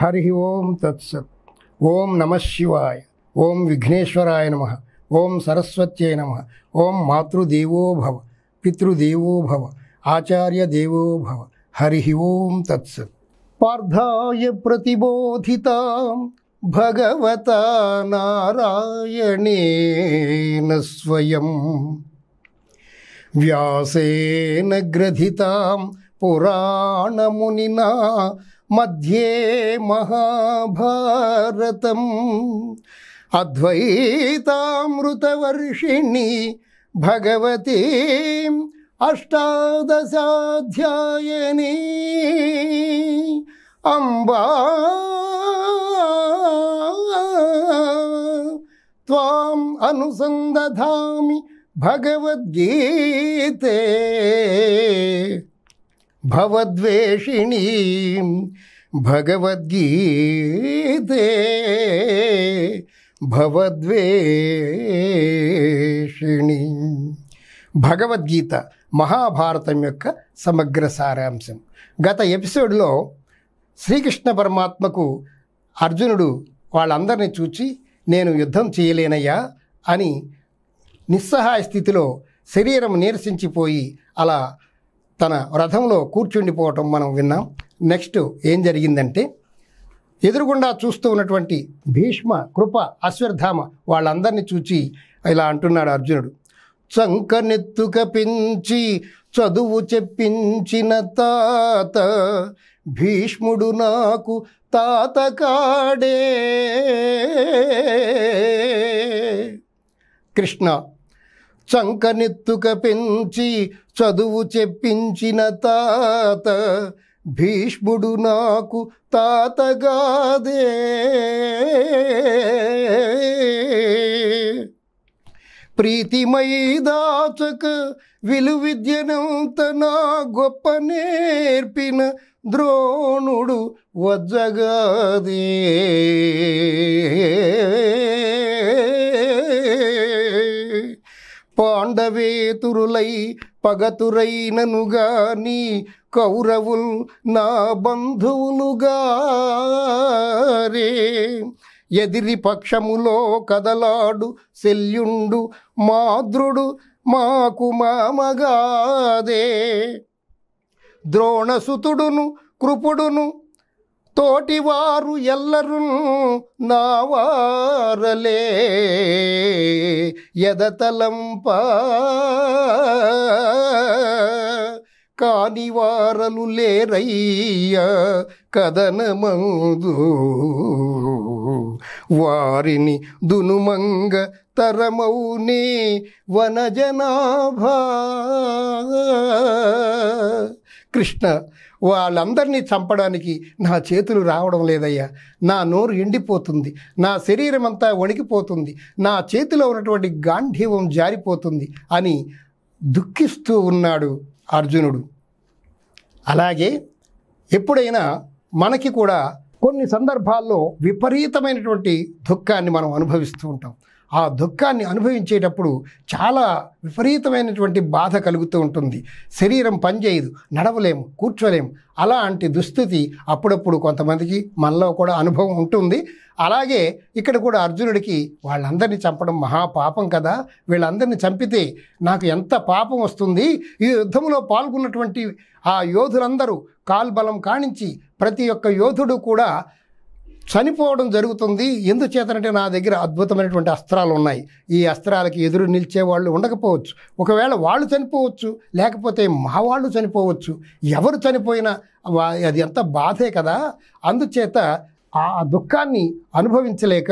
हरि ओम तत्सत् ओम नमः शिवाय ओम विघ्नेश्वराय नमः ओम सरस्वत्यै नमः ओम मातृदेवो भव पितृदेवो भव आचार्य देवो भव हरि ओम तत्सत् पार्थाय प्रतिबोधिता भगवता नारायणेन स्वयं व्यासेन पुराण पुराणमुनिना मध्ये महाभारतम् अद्वैतामृतवर्षिणी भगवतीम् अष्टादशाध्यायनी अम्बा त्वाम् अनुसन्दधामि भगवद्गीते భవద్వేషిణీం భగవద్గీతే భవద్వేషిణి భగవద్గీత మహాభారతం యొక్క సమగ్ర సారాంశం గత ఎపిసోడ్లో శ్రీకృష్ణ పరమాత్మకు అర్జునుడు వాళ్ళందరినీ చూచి నేను యుద్ధం చేయలేనయ్యా అని నిస్సహాయ స్థితిలో శరీరం నీరసించిపోయి అలా తన రథంలో కూర్చుండిపోవటం మనం విన్నాం నెక్స్ట్ ఏం జరిగిందంటే ఎదురుగుండా చూస్తూ ఉన్నటువంటి భీష్మ కృప అశ్వర్ధామ వాళ్ళందరినీ చూచి ఇలా అంటున్నాడు అర్జునుడు నెత్తుక పెంచి చదువు చెప్పించిన తాత భీష్ముడు నాకు తాత కాడే కృష్ణ చంక నెత్తుక పెంచి చదువు చెప్పించిన తాత భీష్ముడు నాకు తాతగాదే ప్రీతిమై దాచక విలువిద్యనంత నా గొప్ప నేర్పిన ద్రోణుడు వజ్జగాదే పాండవేతురులై పగతురైనను గాని కౌరవుల్ నా బంధువులుగారే ఎదిరి పక్షములో కదలాడు శల్యుండు మాద్రుడు మాకు మామగాదే ద్రోణసుతుడును కృపుడును తోటివారు ఎల్లరు నావారలే ఎదతలంప కానివారలు లేరయ్య కదనమందు వారిని దునుమంగ తరమౌని వనజనాభా కృష్ణ వాళ్ళందరినీ చంపడానికి నా చేతులు రావడం లేదయ్యా నా నోరు ఎండిపోతుంది నా శరీరం అంతా వణికిపోతుంది నా చేతిలో ఉన్నటువంటి గాంధీవం జారిపోతుంది అని దుఃఖిస్తూ ఉన్నాడు అర్జునుడు అలాగే ఎప్పుడైనా మనకి కూడా కొన్ని సందర్భాల్లో విపరీతమైనటువంటి దుఃఖాన్ని మనం అనుభవిస్తూ ఉంటాం ఆ దుఃఖాన్ని అనుభవించేటప్పుడు చాలా విపరీతమైనటువంటి బాధ కలుగుతూ ఉంటుంది శరీరం పనిచేయదు నడవలేము కూర్చోలేము అలాంటి దుస్థితి అప్పుడప్పుడు కొంతమందికి మనలో కూడా అనుభవం ఉంటుంది అలాగే ఇక్కడ కూడా అర్జునుడికి వాళ్ళందరినీ చంపడం మహాపాపం కదా వీళ్ళందరినీ చంపితే నాకు ఎంత పాపం వస్తుంది ఈ యుద్ధంలో పాల్గొన్నటువంటి ఆ యోధులందరూ కాల్బలం కాణించి ప్రతి ఒక్క యోధుడు కూడా చనిపోవడం జరుగుతుంది ఎందుచేతనంటే నా దగ్గర అద్భుతమైనటువంటి అస్త్రాలు ఉన్నాయి ఈ అస్త్రాలకి ఎదురు నిలిచే వాళ్ళు ఉండకపోవచ్చు ఒకవేళ వాళ్ళు చనిపోవచ్చు లేకపోతే మా వాళ్ళు చనిపోవచ్చు ఎవరు చనిపోయినా అది ఎంత బాధే కదా అందుచేత ఆ దుఃఖాన్ని అనుభవించలేక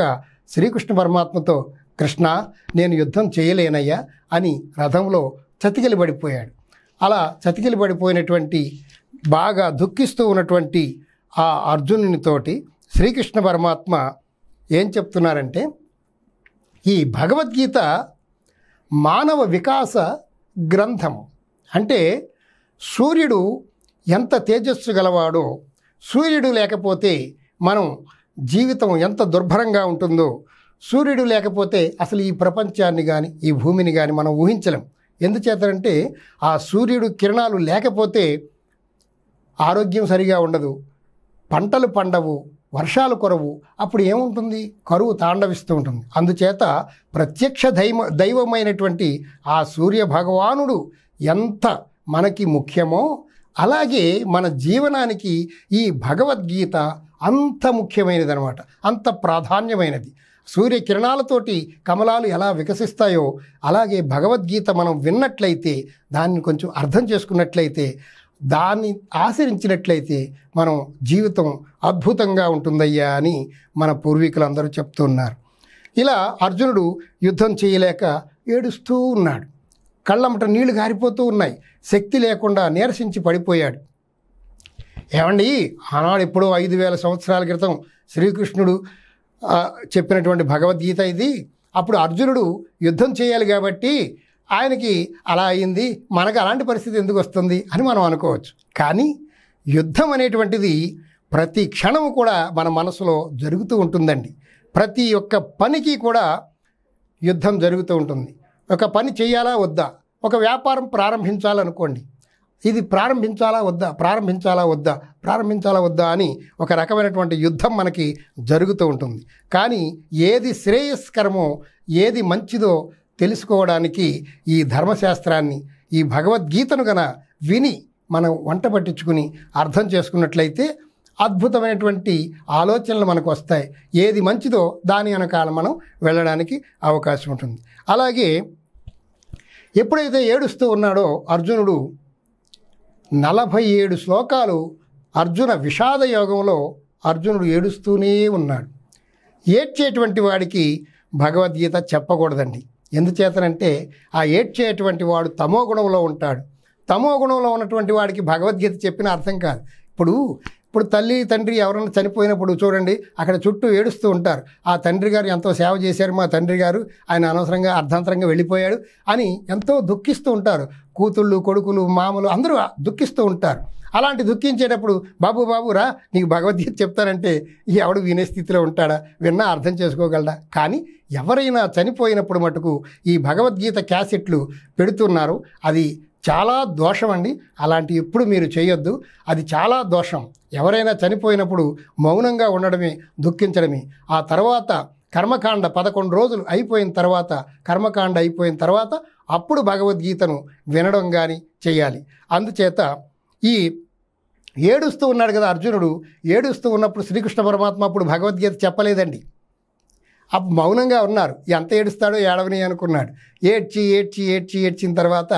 శ్రీకృష్ణ పరమాత్మతో కృష్ణ నేను యుద్ధం చేయలేనయ్యా అని రథంలో చతికిలి పడిపోయాడు అలా చతికిలి పడిపోయినటువంటి బాగా దుఃఖిస్తూ ఉన్నటువంటి ఆ అర్జునునితోటి శ్రీకృష్ణ పరమాత్మ ఏం చెప్తున్నారంటే ఈ భగవద్గీత మానవ వికాస గ్రంథం అంటే సూర్యుడు ఎంత తేజస్సు గలవాడో సూర్యుడు లేకపోతే మనం జీవితం ఎంత దుర్భరంగా ఉంటుందో సూర్యుడు లేకపోతే అసలు ఈ ప్రపంచాన్ని కానీ ఈ భూమిని కానీ మనం ఊహించలేం ఎందుచేతంటే ఆ సూర్యుడు కిరణాలు లేకపోతే ఆరోగ్యం సరిగా ఉండదు పంటలు పండవు వర్షాలు కొరవు అప్పుడు ఏముంటుంది కరువు తాండవిస్తూ ఉంటుంది అందుచేత ప్రత్యక్ష దైవ దైవమైనటువంటి ఆ సూర్య భగవానుడు ఎంత మనకి ముఖ్యమో అలాగే మన జీవనానికి ఈ భగవద్గీత అంత ముఖ్యమైనది అనమాట అంత ప్రాధాన్యమైనది సూర్యకిరణాలతోటి కమలాలు ఎలా వికసిస్తాయో అలాగే భగవద్గీత మనం విన్నట్లయితే దాన్ని కొంచెం అర్థం చేసుకున్నట్లయితే దాన్ని ఆశరించినట్లయితే మనం జీవితం అద్భుతంగా ఉంటుందయ్యా అని మన పూర్వీకులందరూ చెప్తున్నారు ఇలా అర్జునుడు యుద్ధం చేయలేక ఏడుస్తూ ఉన్నాడు కళ్ళమట నీళ్లు గారిపోతూ ఉన్నాయి శక్తి లేకుండా నీరసించి పడిపోయాడు ఏమండి ఆనాడు ఎప్పుడో ఐదు వేల సంవత్సరాల క్రితం శ్రీకృష్ణుడు చెప్పినటువంటి భగవద్గీత ఇది అప్పుడు అర్జునుడు యుద్ధం చేయాలి కాబట్టి ఆయనకి అలా అయింది మనకు అలాంటి పరిస్థితి ఎందుకు వస్తుంది అని మనం అనుకోవచ్చు కానీ యుద్ధం అనేటువంటిది ప్రతి క్షణము కూడా మన మనసులో జరుగుతూ ఉంటుందండి ప్రతి ఒక్క పనికి కూడా యుద్ధం జరుగుతూ ఉంటుంది ఒక పని చేయాలా వద్దా ఒక వ్యాపారం ప్రారంభించాలనుకోండి ఇది ప్రారంభించాలా వద్దా ప్రారంభించాలా వద్దా ప్రారంభించాలా వద్దా అని ఒక రకమైనటువంటి యుద్ధం మనకి జరుగుతూ ఉంటుంది కానీ ఏది శ్రేయస్కరమో ఏది మంచిదో తెలుసుకోవడానికి ఈ ధర్మశాస్త్రాన్ని ఈ భగవద్గీతను గన విని మనం వంట పట్టించుకుని అర్థం చేసుకున్నట్లయితే అద్భుతమైనటువంటి ఆలోచనలు మనకు వస్తాయి ఏది మంచిదో దాని వెనకాల మనం వెళ్ళడానికి అవకాశం ఉంటుంది అలాగే ఎప్పుడైతే ఏడుస్తూ ఉన్నాడో అర్జునుడు నలభై ఏడు శ్లోకాలు అర్జున విషాద యోగంలో అర్జునుడు ఏడుస్తూనే ఉన్నాడు ఏడ్చేటువంటి వాడికి భగవద్గీత చెప్పకూడదండి ఎందుచేతనంటే ఆ ఏడ్చేటువంటి వాడు తమో గుణంలో ఉంటాడు తమో గుణంలో ఉన్నటువంటి వాడికి భగవద్గీత చెప్పిన అర్థం కాదు ఇప్పుడు ఇప్పుడు తల్లి తండ్రి ఎవరైనా చనిపోయినప్పుడు చూడండి అక్కడ చుట్టూ ఏడుస్తూ ఉంటారు ఆ తండ్రి గారు ఎంతో సేవ చేశారు మా తండ్రి గారు ఆయన అనవసరంగా అర్ధాంతరంగా వెళ్ళిపోయాడు అని ఎంతో దుఃఖిస్తూ ఉంటారు కూతుళ్ళు కొడుకులు మామలు అందరూ దుఃఖిస్తూ ఉంటారు అలాంటి దుఃఖించేటప్పుడు బాబు బాబురా నీకు భగవద్గీత చెప్తానంటే ఎవడు వినే స్థితిలో ఉంటాడా విన్నా అర్థం చేసుకోగలడా కానీ ఎవరైనా చనిపోయినప్పుడు మటుకు ఈ భగవద్గీత క్యాసెట్లు పెడుతున్నారు అది చాలా దోషం అండి అలాంటి ఎప్పుడు మీరు చేయొద్దు అది చాలా దోషం ఎవరైనా చనిపోయినప్పుడు మౌనంగా ఉండడమే దుఃఖించడమే ఆ తర్వాత కర్మకాండ పదకొండు రోజులు అయిపోయిన తర్వాత కర్మకాండ అయిపోయిన తర్వాత అప్పుడు భగవద్గీతను వినడం కానీ చేయాలి అందుచేత ఈ ఏడుస్తూ ఉన్నాడు కదా అర్జునుడు ఏడుస్తూ ఉన్నప్పుడు శ్రీకృష్ణ పరమాత్మ అప్పుడు భగవద్గీత చెప్పలేదండి అప్పుడు మౌనంగా ఉన్నారు ఎంత ఏడుస్తాడో ఏడవని అనుకున్నాడు ఏడ్చి ఏడ్చి ఏడ్చి ఏడ్చిన తర్వాత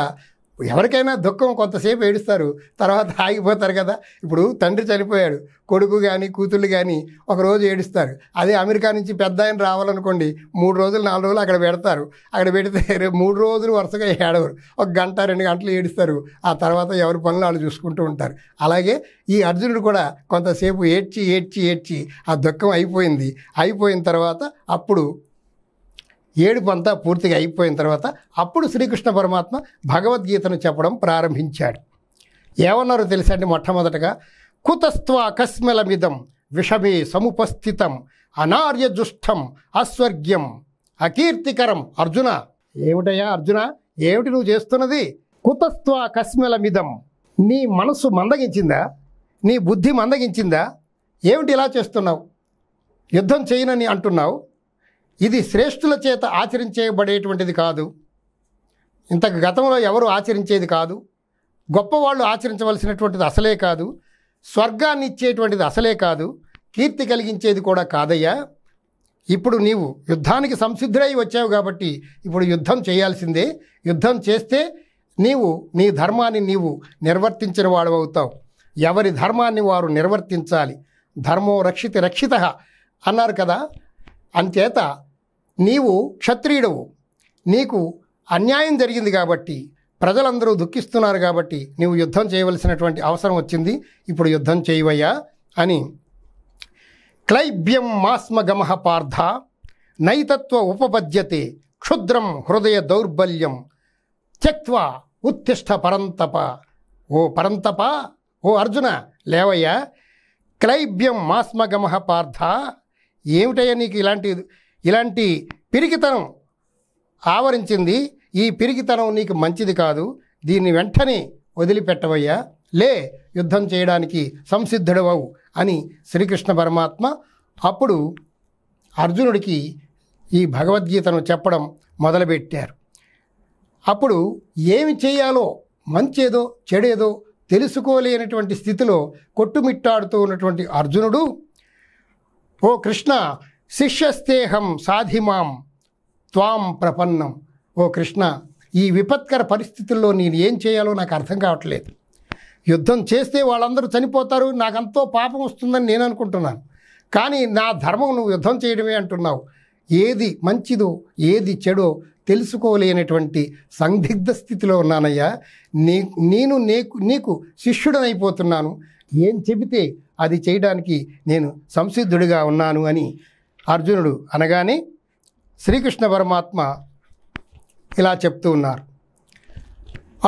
ఎవరికైనా దుఃఖం కొంతసేపు ఏడుస్తారు తర్వాత ఆగిపోతారు కదా ఇప్పుడు తండ్రి చనిపోయాడు కొడుకు కానీ కూతుళ్ళు కానీ ఒకరోజు ఏడుస్తారు అదే అమెరికా నుంచి పెద్ద ఆయన రావాలనుకోండి మూడు రోజులు నాలుగు రోజులు అక్కడ పెడతారు అక్కడ పెడితే మూడు రోజులు వరుసగా ఏడవరు ఒక గంట రెండు గంటలు ఏడుస్తారు ఆ తర్వాత ఎవరి పనులు వాళ్ళు చూసుకుంటూ ఉంటారు అలాగే ఈ అర్జునుడు కూడా కొంతసేపు ఏడ్చి ఏడ్చి ఏడ్చి ఆ దుఃఖం అయిపోయింది అయిపోయిన తర్వాత అప్పుడు ఏడుపు అంతా పూర్తిగా అయిపోయిన తర్వాత అప్పుడు శ్రీకృష్ణ పరమాత్మ భగవద్గీతను చెప్పడం ప్రారంభించాడు తెలుసా అండి మొట్టమొదటగా కుతస్త్వ కస్మలమిదం విషమే సముపస్థితం అనార్యజుష్టం అస్వర్గ్యం అకీర్తికరం అర్జున ఏమిటయ్యా అర్జున ఏమిటి నువ్వు చేస్తున్నది కుతస్త్వ కస్మలమిదం నీ మనసు మందగించిందా నీ బుద్ధి మందగించిందా ఏమిటి ఇలా చేస్తున్నావు యుద్ధం చేయనని అంటున్నావు ఇది శ్రేష్ఠుల చేత ఆచరించబడేటువంటిది కాదు ఇంత గతంలో ఎవరు ఆచరించేది కాదు గొప్పవాళ్ళు ఆచరించవలసినటువంటిది అసలే కాదు స్వర్గాన్ని ఇచ్చేటువంటిది అసలే కాదు కీర్తి కలిగించేది కూడా కాదయ్యా ఇప్పుడు నీవు యుద్ధానికి సంసిద్ధులై వచ్చావు కాబట్టి ఇప్పుడు యుద్ధం చేయాల్సిందే యుద్ధం చేస్తే నీవు నీ ధర్మాన్ని నీవు నిర్వర్తించిన వాడు అవుతావు ఎవరి ధర్మాన్ని వారు నిర్వర్తించాలి ధర్మో రక్షిత రక్షిత అన్నారు కదా అంచేత నీవు క్షత్రియుడవు నీకు అన్యాయం జరిగింది కాబట్టి ప్రజలందరూ దుఃఖిస్తున్నారు కాబట్టి నీవు యుద్ధం చేయవలసినటువంటి అవసరం వచ్చింది ఇప్పుడు యుద్ధం చేయవయ్యా అని క్లైబ్యం మాస్మగమహ పార్థ నైతత్వ ఉపపద్యతే క్షుద్రం హృదయ దౌర్బల్యం త్యక్వ ఉత్తిష్ట పరంతప ఓ పరంతప ఓ అర్జున లేవయ్యా క్లైబ్యం మాస్మగమహ పార్థ ఏమిటయ్యా నీకు ఇలాంటి ఇలాంటి పిరికితనం ఆవరించింది ఈ పిరికితనం నీకు మంచిది కాదు దీన్ని వెంటనే వదిలిపెట్టవయ్యా లే యుద్ధం చేయడానికి సంసిద్ధుడవవు అని శ్రీకృష్ణ పరమాత్మ అప్పుడు అర్జునుడికి ఈ భగవద్గీతను చెప్పడం మొదలుపెట్టారు అప్పుడు ఏమి చేయాలో మంచేదో చెడేదో తెలుసుకోలేనటువంటి స్థితిలో కొట్టుమిట్టాడుతూ ఉన్నటువంటి అర్జునుడు ఓ కృష్ణ శిష్యస్తేహం సాధిమాం త్వాం ప్రపన్నం ఓ కృష్ణ ఈ విపత్కర పరిస్థితుల్లో నేను ఏం చేయాలో నాకు అర్థం కావట్లేదు యుద్ధం చేస్తే వాళ్ళందరూ చనిపోతారు నాకంతో పాపం వస్తుందని నేను అనుకుంటున్నాను కానీ నా ధర్మం నువ్వు యుద్ధం చేయడమే అంటున్నావు ఏది మంచిదో ఏది చెడో తెలుసుకోలేనటువంటి సందిగ్ధ స్థితిలో ఉన్నానయ్యా నీ నేను నీకు నీకు శిష్యుడనైపోతున్నాను ఏం చెబితే అది చేయడానికి నేను సంసిద్ధుడిగా ఉన్నాను అని అర్జునుడు అనగానే శ్రీకృష్ణ పరమాత్మ ఇలా చెప్తూ ఉన్నారు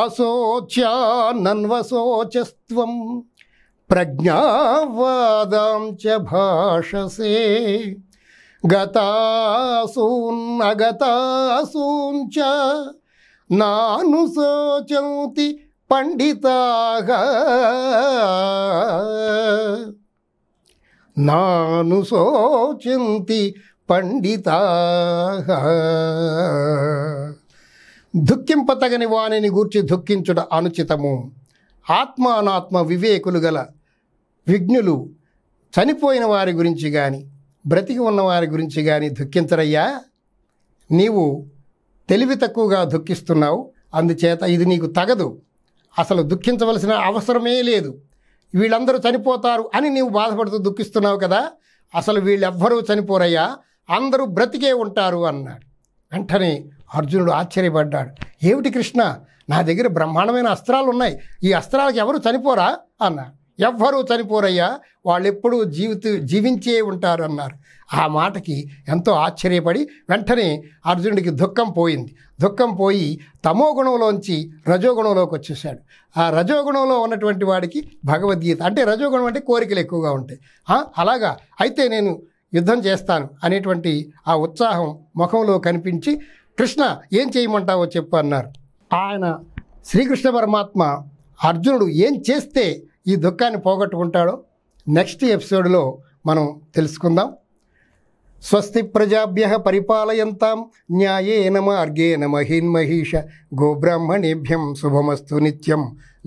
అశోచ్యానన్వశోచస్వం ప్రజ్ఞావాదాం చ భాషసే గతాసూన్నగతాసూంచ నానుశోచంతి పండితాగా నాను సోచింతి పండిత దుఃఖింపతగని వాణిని గూర్చి దుఃఖించుట అనుచితము ఆత్మ అనాత్మ వివేకులు గల విఘ్నులు చనిపోయిన వారి గురించి కానీ బ్రతికి ఉన్న వారి గురించి కానీ దుఃఖించరయ్యా నీవు తెలివి తక్కువగా దుఃఖిస్తున్నావు అందుచేత ఇది నీకు తగదు అసలు దుఃఖించవలసిన అవసరమే లేదు వీళ్ళందరూ చనిపోతారు అని నీవు బాధపడుతూ దుఃఖిస్తున్నావు కదా అసలు వీళ్ళెవ్వరూ చనిపోరయ్యా అందరూ బ్రతికే ఉంటారు అన్నాడు వెంటనే అర్జునుడు ఆశ్చర్యపడ్డాడు ఏమిటి కృష్ణ నా దగ్గర బ్రహ్మాండమైన అస్త్రాలు ఉన్నాయి ఈ అస్త్రాలకు ఎవరు చనిపోరా అన్నాడు ఎవ్వరూ చనిపోరయ్యా వాళ్ళు ఎప్పుడూ జీవితూ జీవించే ఉంటారు అన్నారు ఆ మాటకి ఎంతో ఆశ్చర్యపడి వెంటనే అర్జునుడికి దుఃఖం పోయింది దుఃఖం పోయి తమోగుణంలోంచి రజోగుణంలోకి వచ్చేసాడు ఆ రజోగుణంలో ఉన్నటువంటి వాడికి భగవద్గీత అంటే రజోగుణం అంటే కోరికలు ఎక్కువగా ఉంటాయి అలాగా అయితే నేను యుద్ధం చేస్తాను అనేటువంటి ఆ ఉత్సాహం ముఖంలో కనిపించి కృష్ణ ఏం చేయమంటావో చెప్పు అన్నారు ఆయన శ్రీకృష్ణ పరమాత్మ అర్జునుడు ఏం చేస్తే ఈ దుఃఖాన్ని పోగొట్టుకుంటాడో నెక్స్ట్ ఎపిసోడ్లో మనం తెలుసుకుందాం స్వస్తి ప్రజాభ్య పరిపాలయంతాం న్యాయేన మార్గేణ మహిన్మహీష గోబ్రాహ్మణేభ్యం శుభమస్తు నిత్యం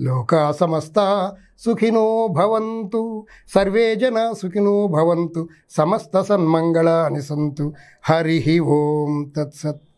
లోకా సమస్త సుఖినో భవంతు సర్వే జన సుఖినో భవంతు సమస్త సన్మంగళాని సంతు హరి ఓం తత్సత్